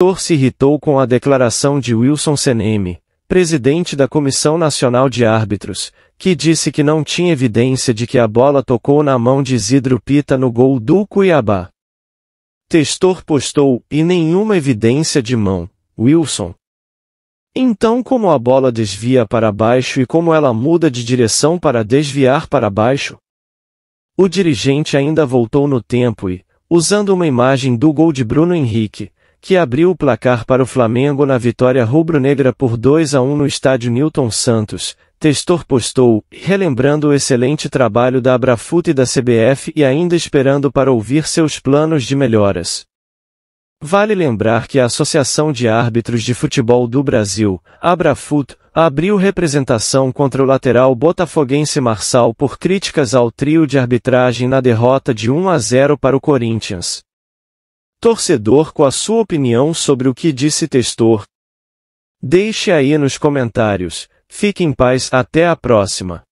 Thor se irritou com a declaração de Wilson Seneme, presidente da Comissão Nacional de Árbitros, que disse que não tinha evidência de que a bola tocou na mão de Isidro Pita no gol do Cuiabá. Testor postou, e nenhuma evidência de mão, Wilson. Então como a bola desvia para baixo e como ela muda de direção para desviar para baixo? O dirigente ainda voltou no tempo e, usando uma imagem do gol de Bruno Henrique, que abriu o placar para o Flamengo na vitória rubro-negra por 2 a 1 no estádio Newton Santos, Testor postou, relembrando o excelente trabalho da Abrafut e da CBF e ainda esperando para ouvir seus planos de melhoras. Vale lembrar que a Associação de Árbitros de Futebol do Brasil, Abrafut, abriu representação contra o lateral botafoguense Marçal por críticas ao trio de arbitragem na derrota de 1 a 0 para o Corinthians torcedor com a sua opinião sobre o que disse Testor. Deixe aí nos comentários. Fique em paz até a próxima.